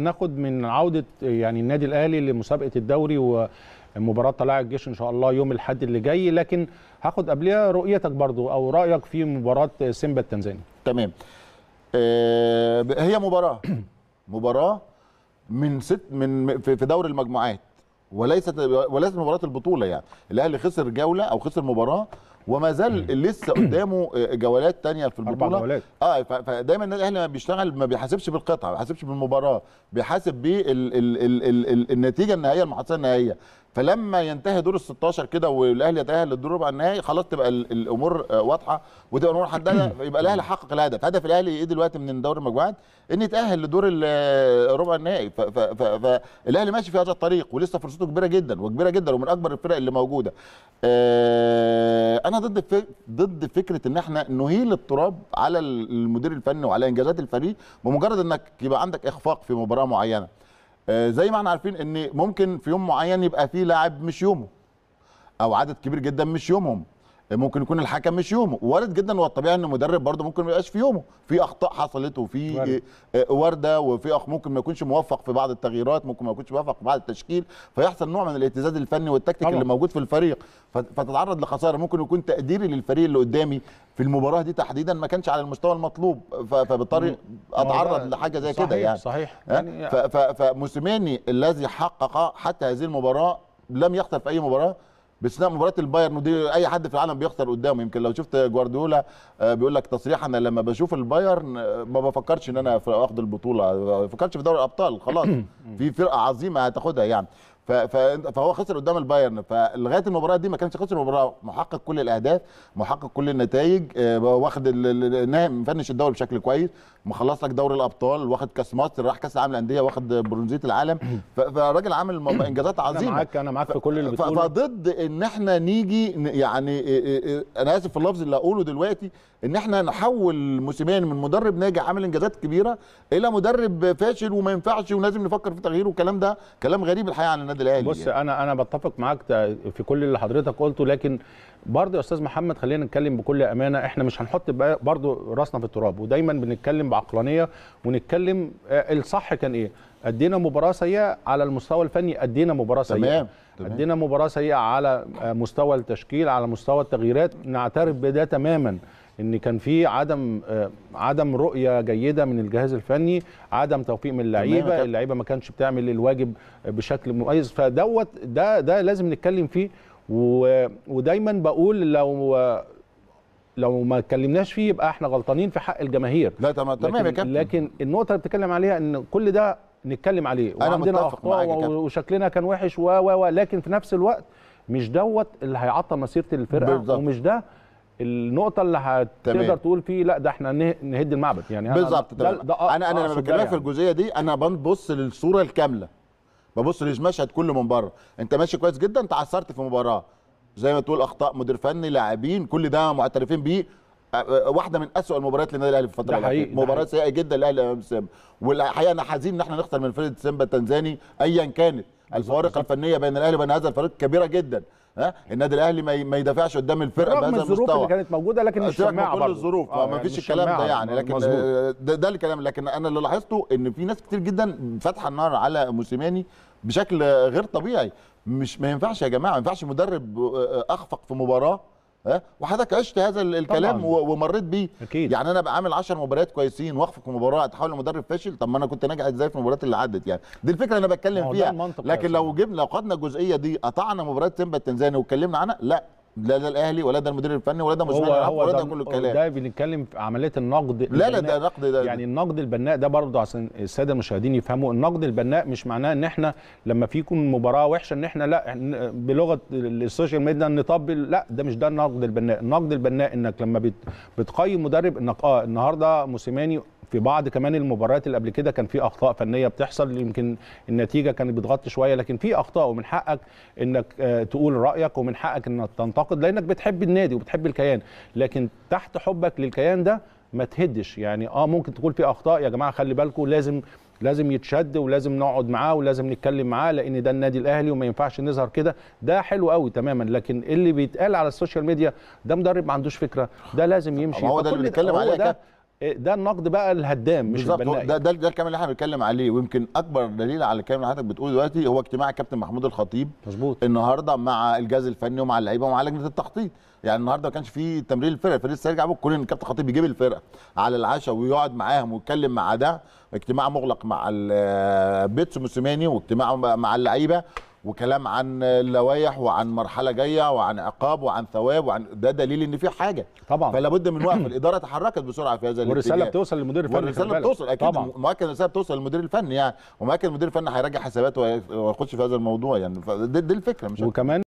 ناخد من عوده يعني النادي الاهلي لمسابقه الدوري ومباراه طلائع الجيش ان شاء الله يوم الاحد اللي جاي لكن هاخد قبلها رؤيتك برضو او رايك في مباراه سيمبا التنزاني تمام آه هي مباراه مباراه من ست من في دور المجموعات وليست وليست مباراه البطوله يعني الاهلي خسر جوله او خسر مباراه وما زال لسه قدامه آه، جولات تانية في البطوله اه فدايما الاهلي ما بيشتغل ما بيحاسبش بالقطعه ما بيحاسبش بالمباراه بيحاسب بالنتيجه النهائيه المحادثه النهائيه فلما ينتهي دور ال 16 كده والاهلي يتاهل للدور ربع النهائي خلاص تبقى الامور آه، واضحه وتبقى الامور حددها يبقى الاهلي حقق الهدف، هدف الاهلي ايه دلوقتي من دوري المجموعات؟ ان يتاهل لدور الربع آه، النهائي فالاهلي ماشي في هذا الطريق ولسه فرصته كبيره جدا وكبيره جدا ومن اكبر الفرق اللي موجوده. آه، انا ضد ضد فكره ان احنا نهيل التراب على المدير الفني وعلى انجازات الفريق بمجرد انك يبقى عندك اخفاق في مباراه معينه. آه، زي ما احنا عارفين ان ممكن في يوم معين يبقى فيه لاعب مش يومه او عدد كبير جدا مش يومهم آه، ممكن يكون الحكم مش يومه وارد جدا والطبيعي ان المدرب برده ممكن ما يبقاش في يومه في اخطاء حصلت وفي وارده آه، وفي أخ ممكن ما يكونش موفق في بعض التغييرات ممكن ما يكونش موفق في بعض التشكيل فيحصل نوع من الاهتزاز الفني والتكتيك اللي موجود في الفريق فتتعرض لخساره ممكن يكون تقديري للفريق اللي قدامي في المباراه دي تحديدا ما كانش على المستوى المطلوب فبالتالي اتعرض لحاجه زي كده يعني صحيح صحيح يعني فموسيماني الذي حقق حتى هذه المباراه لم يخسر في اي مباراه باستثناء مباراه البايرن ودي اي حد في العالم بيخسر قدامه يمكن لو شفت جوارديولا آه، بيقول لك تصريحا انا لما بشوف البايرن آه، ما بفكرش ان انا اخد البطوله آه، ما بفكرش في دوري الابطال خلاص في فرقه عظيمه هتاخدها يعني فهو خسر قدام البايرن فلغايه المباراه دي ما كانش خسر المباراه محقق كل الاهداف محقق كل النتائج آه، واخد مفنش الدوري بشكل كويس مخلص لك دوري الابطال واخد كاس مصر راح كاس العالم للانديه واخد برونزيه العالم فالراجل عامل انجازات عظيمه انا معاك انا معاك في كل اللي بتقوله فضد ان احنا نيجي يعني آه، آه، انا اسف في اللفظ اللي اقوله دلوقتي ان احنا نحول موسيماني من مدرب ناجح عامل انجازات كبيره الى مدرب فاشل وما ينفعش ولازم نفكر في تغييره والكلام ده كلام غريب الحقيقه عن النادي النادي الاهلي بص يعني. انا انا بتفق معاك في كل اللي حضرتك قلته لكن برضه يا استاذ محمد خلينا نتكلم بكل امانه احنا مش هنحط برضه راسنا في التراب ودايما بنتكلم بعقلانيه ونتكلم آه، الصح كان ايه ادينا مباراه سيئه على المستوى الفني ادينا مباراه سيئه تمام. تمام. ادينا مباراه سيئه على آه، مستوى التشكيل على مستوى التغييرات نعترف بده تماما ان كان في عدم آه، عدم رؤيه جيده من الجهاز الفني عدم توفيق من اللعيبه اللعيبه ما كانتش بتعمل الواجب بشكل مميز فدوت ده ده لازم نتكلم فيه ودايما بقول لو لو ما اتكلمناش فيه يبقى احنا غلطانين في حق الجماهير لا تمام تمام يا كابتن لكن النقطه اللي بتتكلم عليها ان كل ده نتكلم عليه أنا وعندنا اخطاء وشكلنا كان وحش و و لكن في نفس الوقت مش دوت اللي هيعطل مسيره الفرقه بالضبط. ومش ده النقطه اللي هتقدر تقول فيه لا ده احنا نهد المعبد يعني بالظبط ده, ده انا انا لما بتكلم في يعني. الجزئيه دي انا ببص للصوره الكامله ببص للمشهد كله من بره انت ماشي كويس جدا انت عثرت في مباراه زي ما تقول اخطاء مدير فني لاعبين كل ده معترفين بيه واحده من اسوء المباريات للنادي الاهلي في الفتره الاخيره مباراه سيئه جدا للاهلي امام سيمبا والحقيقه انا حزين ان احنا نخسر من فريق سيمبا التنزاني ايا كانت الفوارق الفنيه بين الاهلي وبين هذا الفريق كبيره جدا ها النادي الاهلي ما يدافعش قدام الفرقه بهذا المستوى الظروف اللي كانت موجوده لكن آه، مش شماعه كل الظروف آه ما يعني فيش الكلام ده يعني لكن آه، ده, ده الكلام لكن انا اللي لاحظته ان في ناس كتير جدا فاتحه النار على موسيماني بشكل غير طبيعي مش ما ينفعش يا جماعه ما ينفعش مدرب آه، اخفق في مباراه وحضرتك عشت هذا الكلام طبعاً. ومريت بيه أكيد. يعني انا بعمل 10 مباريات كويسين واخفق في مباراه اتحول لمدرب فاشل طب ما انا كنت ناجح ازاي في المباريات اللي عدت يعني دي الفكره اللي انا بتكلم فيها لكن لو جبنا لو خدنا الجزئيه دي قطعنا مباريات سيمبا التنزاني واتكلمنا عنها لا لا ده الاهلي ولا ده المدير الفني ولا ده مش هو ولا ده كل الكلام ده بنتكلم في عمليه النقد لا لا ده نقد ده يعني النقد البناء ده برضه عشان الساده المشاهدين يفهموا النقد البناء مش معناه ان احنا لما في يكون مباراه وحشه ان احنا لا بلغه السوشيال ميديا نطبل لا ده مش ده النقد البناء النقد البناء انك لما بتقيم مدرب انك اه النهارده موسيماني في بعض كمان المباريات اللي قبل كده كان في اخطاء فنيه بتحصل يمكن النتيجه كانت بتغطي شويه لكن في اخطاء ومن حقك انك آه، تقول رايك ومن حقك انك تنتقد لانك بتحب النادي وبتحب الكيان لكن تحت حبك للكيان ده ما تهدش يعني اه ممكن تقول في اخطاء يا جماعه خلي بالكم لازم لازم يتشد ولازم نقعد معاه ولازم نتكلم معاه لان ده النادي الاهلي وما ينفعش نظهر كده ده حلو قوي تماما لكن اللي بيتقال على السوشيال ميديا ده مدرب ما عندوش فكره ده لازم يمشي هو ده اللي بنتكلم عليه إيه، ده النقد بقى الهدام مش بالظبط ده ده ده الكلام اللي احنا بنتكلم عليه ويمكن اكبر دليل على الكلام اللي حضرتك بتقوله دلوقتي هو اجتماع كابتن محمود الخطيب مظبوط النهارده مع الجهاز الفني ومع اللعيبه ومع لجنه التخطيط يعني النهارده ما كانش في تمرين الفرقه فلسه يرجع بقى كل ان الكابتن الخطيب يجيب الفرقه على العشاء ويقعد معاهم ويتكلم مع ده اجتماع مغلق مع آه، بيتسو موسيماني واجتماع مع اللعيبه وكلام عن اللوايح وعن مرحله جايه وعن عقاب وعن ثواب وعن ده دليل ان في حاجه طبعا فلا بد من وقف الاداره تحركت بسرعه في هذا الاتجاه والرساله بتوصل للمدير الفني والرساله بتوصل اكيد مؤكد الرساله بتوصل للمدير الفني يعني ومؤكد المدير الفني هيراجع حساباته ويخش في هذا الموضوع يعني دي, دي الفكره مش وكمان